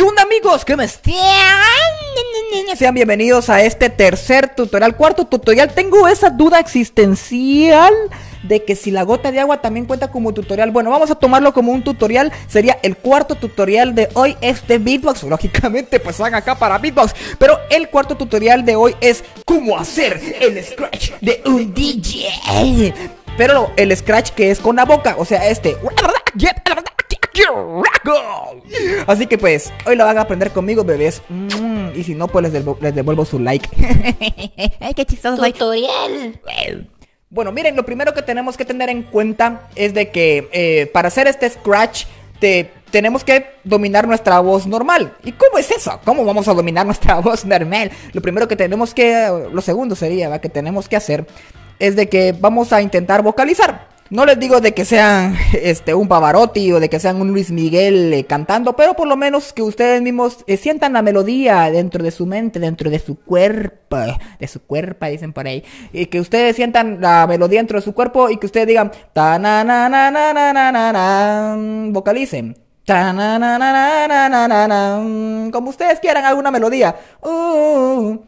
Y un amigos que me Sean bienvenidos a este tercer tutorial, cuarto tutorial. Tengo esa duda existencial de que si la gota de agua también cuenta como tutorial. Bueno, vamos a tomarlo como un tutorial. Sería el cuarto tutorial de hoy, este beatbox. Lógicamente, pues van acá para beatbox. Pero el cuarto tutorial de hoy es cómo hacer el scratch de un DJ. Pero el scratch que es con la boca, o sea, este. Así que pues, hoy lo van a aprender conmigo, bebés. Mm, y si no, pues les devuelvo, su like. Ay, qué chistoso Tutorial. Bueno, miren, lo primero que tenemos que tener en cuenta es de que eh, para hacer este scratch tenemos que dominar nuestra voz normal. ¿Y cómo es eso? ¿Cómo vamos a dominar nuestra voz normal? Lo primero que tenemos que, lo segundo sería, que tenemos que hacer es de que vamos a intentar vocalizar. No les digo de que sean este, un Pavarotti o de que sean un Luis Miguel eh, cantando, pero por lo menos que ustedes mismos eh, sientan la melodía dentro de su mente, dentro de su cuerpo, de su cuerpo, dicen por ahí. Y que ustedes sientan la melodía dentro de su cuerpo y que ustedes digan, ta na na na na na na vocalicen. na na na na na na como ustedes quieran alguna melodía. Uh,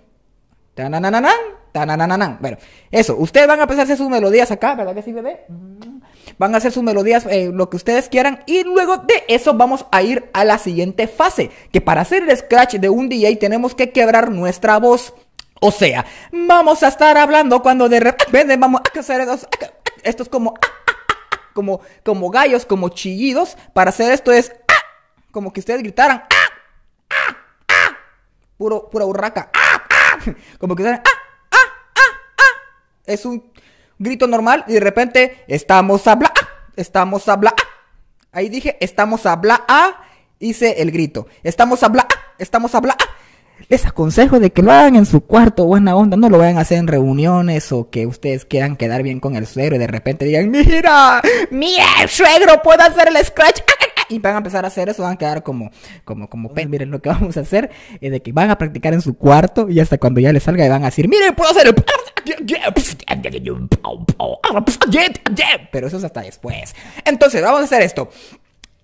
na na na na. Bueno, eso. Ustedes van a empezar a hacer sus melodías acá, ¿verdad que sí, bebé? Mm. Van a hacer sus melodías, eh, lo que ustedes quieran. Y luego de eso vamos a ir a la siguiente fase. Que para hacer el scratch de un DJ tenemos que quebrar nuestra voz. O sea, vamos a estar hablando cuando de repente vamos a hacer estos Esto es como, como, como gallos, como chillidos. Para hacer esto es como que ustedes gritaran. Puro, pura burraca Como que ustedes es un grito normal y de repente estamos a bla, ah, estamos a bla. Ah". Ahí dije, estamos a bla, ah", hice el grito. Estamos a bla, estamos a bla. Les aconsejo de que lo hagan en su cuarto, buena onda, no lo vayan a hacer en reuniones o que ustedes quieran quedar bien con el suegro y de repente digan, mira, mira, el suegro puede hacer el scratch. Y van a empezar a hacer eso, van a quedar como, como, como, Miren, lo que vamos a hacer es eh, de que van a practicar en su cuarto y hasta cuando ya les salga y van a decir, miren, puedo hacer el... Pero eso es hasta después. Entonces, vamos a hacer esto.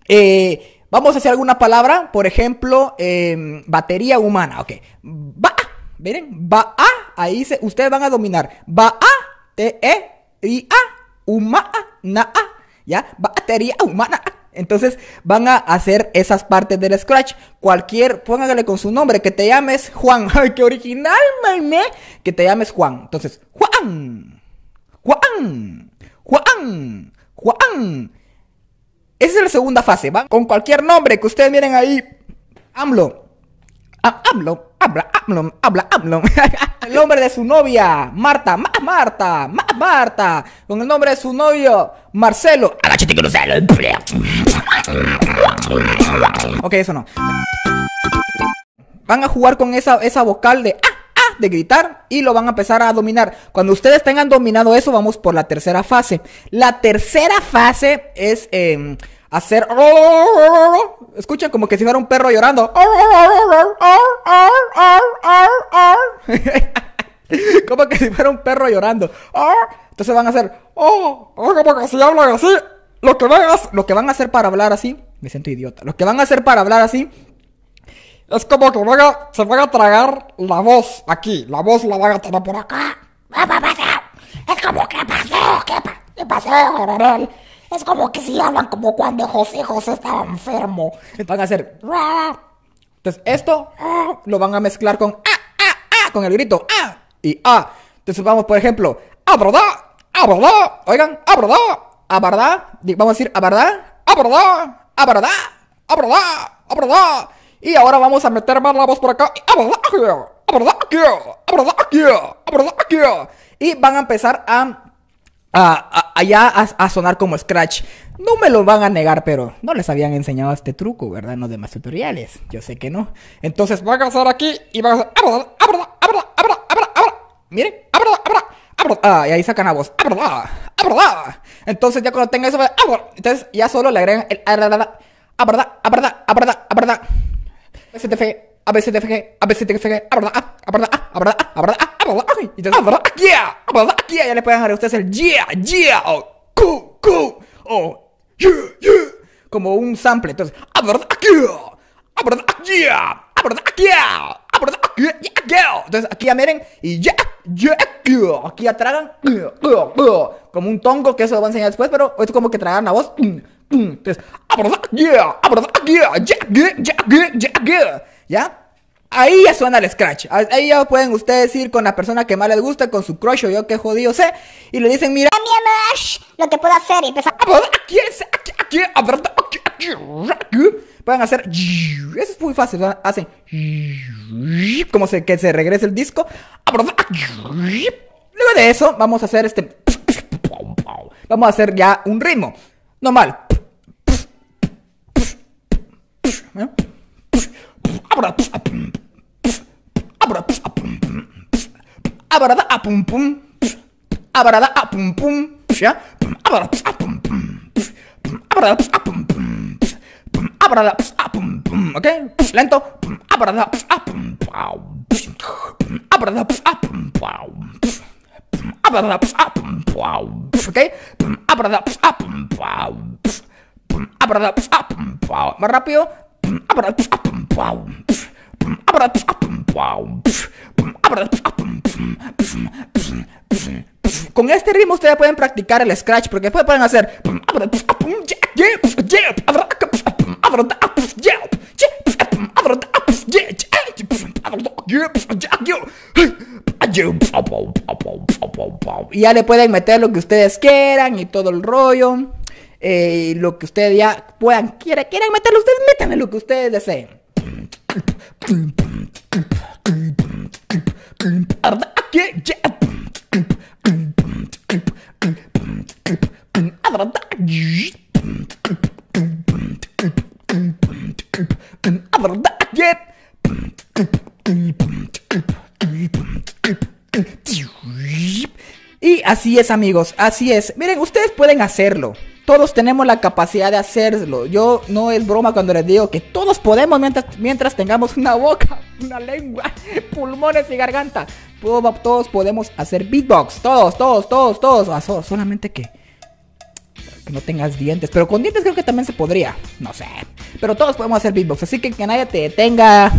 Eh, vamos a hacer alguna palabra, por ejemplo, em, batería humana. Ok. Va. Miren, va a. Ahí se, ustedes van a dominar. Va a, te, e, i, a, humana na, Ya, batería humana. Entonces van a hacer esas partes del Scratch. Cualquier, póngale con su nombre, que te llames Juan. ¡Ay, qué original, maime! Que te llames Juan. Entonces, Juan, Juan, Juan, Juan. Esa es la segunda fase. ¿va? con cualquier nombre que ustedes miren ahí. AMLO. AMLO, habla, habla habla el nombre de su novia, Marta, más Marta, más Marta. Con el nombre de su novio, Marcelo. ok, eso no. Van a jugar con esa, esa vocal de ah, ah, de gritar y lo van a empezar a dominar. Cuando ustedes tengan dominado eso, vamos por la tercera fase. La tercera fase es... Eh, hacer. Escuchen como que si fuera un perro llorando. como que si fuera un perro llorando. Entonces van a hacer. Oh, como que si hablan así. Lo que, van a, lo que van a hacer para hablar así. Me siento idiota. Lo que van a hacer para hablar así. Es como que se van a tragar la voz aquí. La voz la van a tragar por acá. Es como que pasó, qué pasó, es como que si hablan como cuando José José estaba enfermo. Van a hacer. Entonces, esto ah. lo van a mezclar con ah, ah, con el grito y ah. Entonces vamos, por ejemplo, abrodá, abrodá, oigan, abrodá, abarda vamos a decir abardá, abrodá, abarda abrodá, abrodá. Y ahora vamos a meter más la voz por acá. Y van a empezar a a, allá a, sonar como Scratch. No me lo van a negar, pero no les habían enseñado este truco, ¿verdad? En los demás tutoriales. Yo sé que no. Entonces van a pasar aquí y van a hacer... ¡Abra, abra, abra, abra, abra, Miren, abra, Ah, y ahí sacan a voz. ¡Abra, abra! Entonces ya cuando tenga eso... Entonces ya solo le agregan el... ¡Abra, abra, abra, abra, abra! ABCDFG, a ABCDFG, abra, abra, abra, abra, abra, y entonces, aquí Ya le pueden dejar a ustedes el yeah, yeah, o cu, cu, o yeah, yeah. Como un sample. Entonces, yeah, yeah. Entonces aquí ya miren y ya, yeah, aquí ya tragan como un tongo que eso lo voy a enseñar después, pero es como que tragan la voz. Entonces, ¿ya? Ahí ya suena el scratch. Ahí ya pueden ustedes ir con la persona que más les gusta, con su crush o yo que jodido sé, y le dicen, mira, lo que puedo hacer y empezar. Ah, pues, pueden hacer. Eso es muy fácil. Hacen. Como se, que se regrese el disco. Luego de eso, vamos a hacer este. Vamos a hacer ya un ritmo. Normal. mal. Abarada apum, pum, abrada, apum, pum, abrada, apum, pum, ya, pum, abrada, apum, pum, abrada, pum, lento, abrada, apum, pum, abrada, apum, pum, abrada, apum, pum, ok, abrada, apum, pum, abrada, apum, pum, más rápido, abrada, pum, abrada, apum, con este ritmo ustedes pueden practicar el scratch porque después pueden hacer y ya le pueden meter lo que ustedes quieran y todo el rollo. lo que ustedes ya puedan, quieran, quieran meterlo, ustedes métanle lo que ustedes deseen. Y así es amigos, así es. Miren, ustedes pueden hacerlo. Todos tenemos la capacidad de hacerlo. Yo no es broma cuando les digo que todos podemos mientras, mientras tengamos una boca una lengua, pulmones y garganta. Todos podemos hacer beatbox. Todos, todos, todos, todos. Ah, solamente que. Que no tengas dientes. Pero con dientes creo que también se podría. No sé. Pero todos podemos hacer beatbox. Así que que nadie te detenga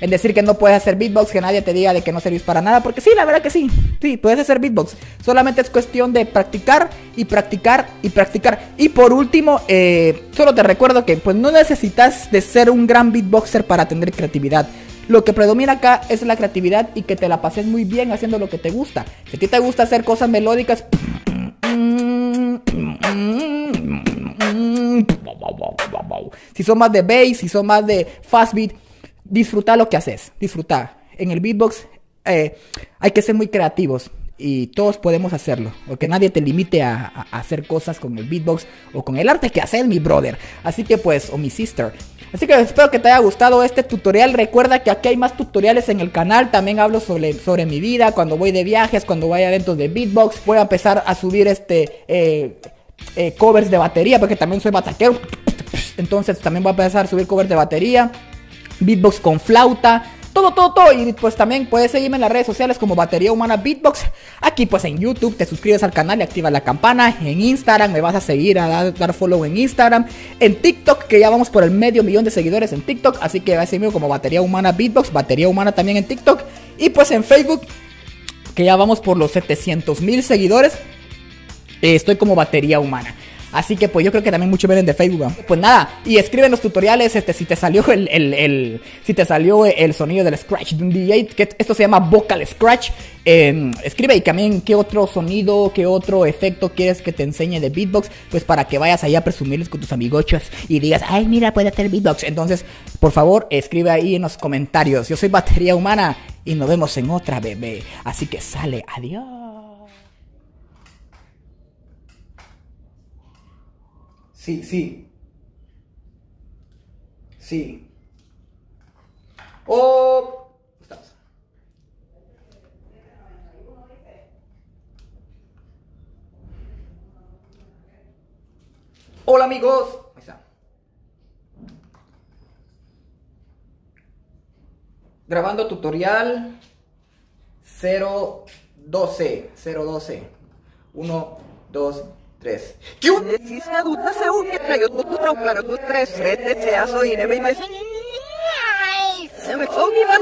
en decir que no puedes hacer beatbox. Que nadie te diga de que no servís para nada. Porque sí, la verdad que sí. Sí, puedes hacer beatbox. Solamente es cuestión de practicar y practicar y practicar. Y por último, eh, solo te recuerdo que pues no necesitas de ser un gran beatboxer para tener creatividad. Lo que predomina acá es la creatividad y que te la pases muy bien haciendo lo que te gusta. Si a ti te gusta hacer cosas melódicas... Si son más de bass, si son más de fast beat, disfruta lo que haces, disfruta. En el beatbox eh, hay que ser muy creativos y todos podemos hacerlo. O que nadie te limite a, hacer cosas con el beatbox o con el arte que haces, mi brother. Así que pues, o mi sister. Así que espero que te haya gustado este tutorial. Recuerda que aquí hay más tutoriales en el canal. También hablo sobre, sobre mi vida, cuando voy de viajes, cuando voy a de beatbox. Voy a empezar a subir este eh, eh, covers de batería porque también soy bataquero. Entonces también voy a empezar a subir covers de batería. Beatbox con flauta todo, todo, todo. Y pues también puedes seguirme en las redes sociales como Batería Humana Beatbox. Aquí pues en YouTube te suscribes al canal y activas la campana. En Instagram me vas a seguir, a dar, follow en Instagram. En TikTok, que ya vamos por el medio millón de seguidores en TikTok. Así que vas a seguirme como Batería Humana Beatbox, Batería Humana también en TikTok. Y pues en Facebook, que ya vamos por los 700 mil seguidores. Eh, estoy como Batería Humana. Así que pues yo creo que también mucho vienen de Facebook. Pues nada, y escriben los tutoriales, este, si te salió el, si te salió el sonido del scratch de un DJ, que esto se llama vocal scratch. Em, escribe y también qué otro sonido, qué otro efecto quieres que te enseñe de beatbox, pues para que vayas ahí a presumirles con tus amigochos y digas, ay, mira, puede hacer beatbox. Entonces, por favor, escribe ahí en los comentarios. Yo soy Batería Humana y nos vemos en otra, bebé. Así que sale, adiós. Sí, sí. Sí. O... Estamos. Hola amigos. Ahí está. Grabando tutorial 012. 012. 1, 2, que un se tres, me me